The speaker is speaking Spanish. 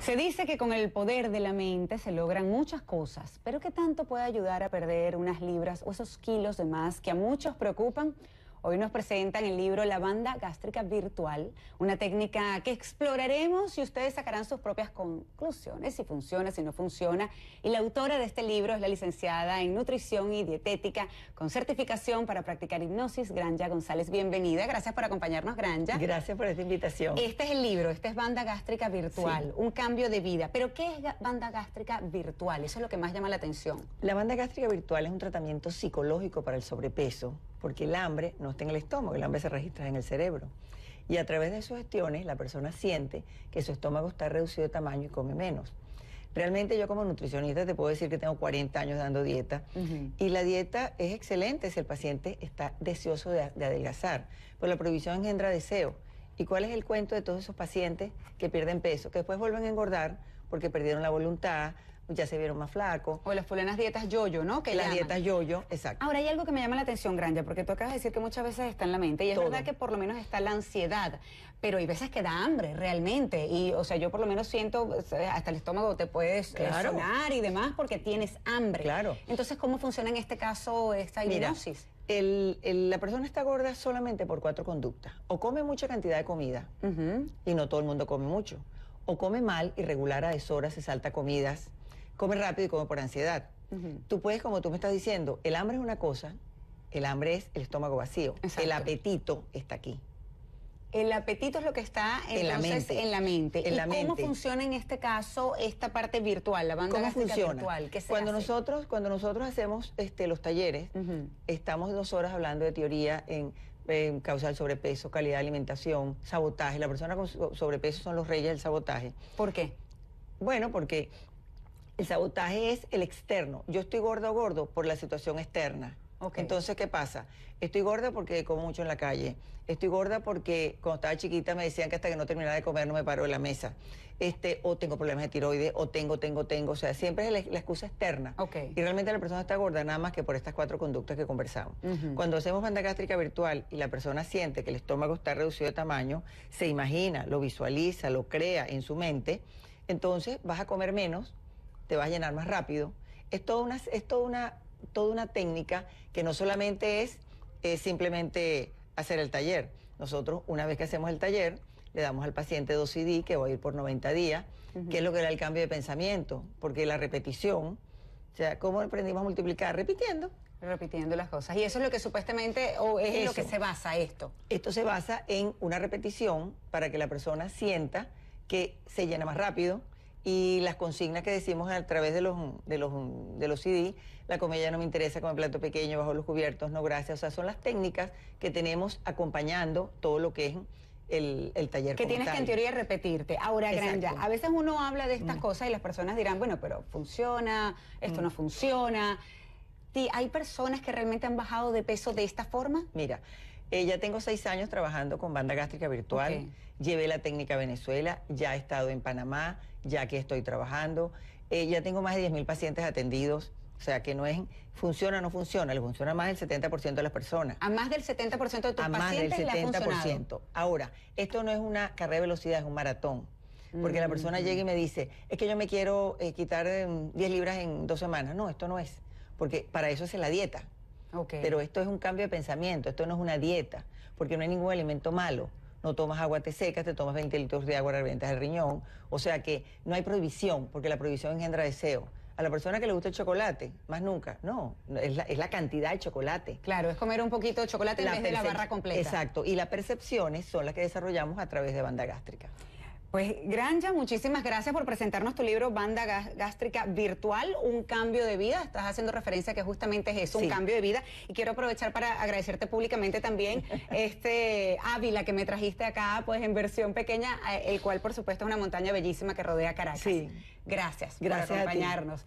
Se dice que con el poder de la mente se logran muchas cosas, pero ¿qué tanto puede ayudar a perder unas libras o esos kilos de más que a muchos preocupan? Hoy nos presentan el libro La banda gástrica virtual, una técnica que exploraremos y ustedes sacarán sus propias conclusiones, si funciona, si no funciona. Y la autora de este libro es la licenciada en nutrición y dietética con certificación para practicar hipnosis, Granja González. Bienvenida, gracias por acompañarnos, Granja. Gracias por esta invitación. Este es el libro, este es banda gástrica virtual, un cambio de vida. Pero ¿qué es banda gástrica virtual? Eso es lo que más llama la atención. La banda gástrica virtual es un tratamiento psicológico para el sobrepeso porque el hambre no está en el estómago, el hambre se registra en el cerebro. Y a través de sus gestiones la persona siente que su estómago está reducido de tamaño y come menos. Realmente yo como nutricionista te puedo decir que tengo 40 años dando dieta y la dieta es excelente si el paciente está deseoso de, de adelgazar, pero la prohibición engendra deseo. ¿Y cuál es el cuento de todos esos pacientes que pierden peso, que después vuelven a engordar porque perdieron la voluntad, ya se vieron más flacos. O las dietas yoyo, -yo, ¿no? Que las dietas yoyo, -yo, exacto. Ahora hay algo que me llama la atención, Grande, porque tú acabas de decir que muchas veces está en la mente y es verdad que por lo menos está la ansiedad, pero hay veces que da hambre realmente y, o sea, yo por lo menos siento hasta el estómago te puedes sonar y demás porque tienes hambre. Claro. Entonces, ¿cómo funciona en este caso esta hipnosis? El, la persona está gorda solamente por cuatro conductas. O come mucha cantidad de comida, y no todo el mundo come mucho. O come mal, regular a deshoras, se salta comidas, come rápido y come por ansiedad. Tú puedes, como tú me estás diciendo, el hambre es una cosa, el hambre es el estómago vacío, el apetito está aquí. El apetito es lo que está en, la, mente. en la mente. cómo funciona en este caso esta parte virtual, la banda ¿Cómo funciona? virtual? cuando nosotros cuando nosotros hacemos este, los talleres, estamos dos horas hablando de teoría en, en sobrepeso, calidad de alimentación, sabotaje. La persona con sobrepeso son los reyes del sabotaje. ¿Por qué? Bueno, porque el sabotaje es el externo. Yo estoy gordo gordo por la situación externa. Entonces, ¿qué pasa? Estoy gorda porque como mucho en la calle. Estoy gorda porque cuando estaba chiquita me decían que hasta que no terminara de comer no me paro de la mesa. Este, o tengo problemas de tiroides, o tengo, tengo, tengo. O sea, siempre es la, excusa externa. Y realmente la persona está gorda nada más que por estas cuatro conductas que conversamos. Cuando hacemos banda gástrica virtual y la persona siente que el estómago está reducido de tamaño, se imagina, lo visualiza, lo crea en su mente, entonces vas a comer menos te va a llenar más rápido. Es toda una, es toda una, una técnica que no solamente es, simplemente hacer el taller. Nosotros, una vez que hacemos el taller, le damos al paciente 2 CD que va a ir por 90 días, que es lo que era el cambio de pensamiento, porque la repetición, o sea, ¿cómo aprendimos a multiplicar? Repitiendo. Repitiendo las cosas. Y eso es lo que supuestamente, o es en lo que se basa esto. Esto se basa en una repetición para que la persona sienta que se llena más rápido, y las consignas que decimos a través de los, de los, de los CD, la comedia no me interesa como el plato pequeño, bajo los cubiertos, no gracias. O sea, son las técnicas que tenemos acompañando todo lo que es el, el taller. Que tienes que en teoría repetirte. Ahora, Granja, a veces uno habla de estas cosas y las personas dirán, bueno, pero funciona, esto no funciona. ¿Hay personas que realmente han bajado de peso de esta forma? Mira, eh, ya tengo seis años trabajando con banda gástrica virtual. Llevé la técnica a Venezuela, ya he estado en Panamá, ya que estoy trabajando. Eh, ya tengo más de 10.000 pacientes atendidos. O sea que no es, funciona o no funciona, le funciona más del 70% de las personas. A más del 70% de tus pacientes. A más del 70%. Ahora, esto no es una carrera de velocidad, es un maratón. Porque la persona mm. llega y me dice, es que yo me quiero eh, quitar 10 em, libras en dos semanas. No, esto no es. Porque para eso es la dieta. Pero esto es un cambio de pensamiento, esto no es una dieta, porque no hay ningún alimento malo. No tomas agua, te secas, te tomas 20 litros de agua, reventas el riñón. O sea que no hay prohibición, porque la prohibición engendra deseo. A la persona que le gusta el chocolate, más nunca, no, es la, cantidad de chocolate. Claro, es comer un poquito de chocolate en vez de la barra completa. Exacto, y las percepciones son las que desarrollamos a través de banda gástrica. Pues Granja, muchísimas gracias por presentarnos tu libro Banda Gástrica Virtual, un cambio de vida. Estás haciendo referencia que justamente es eso, un cambio de vida. Y quiero aprovechar para agradecerte públicamente también este Ávila que me trajiste acá, pues en versión pequeña, eh, el cual por supuesto es una montaña bellísima que rodea Caracas. Sí. Gracias, gracias por acompañarnos.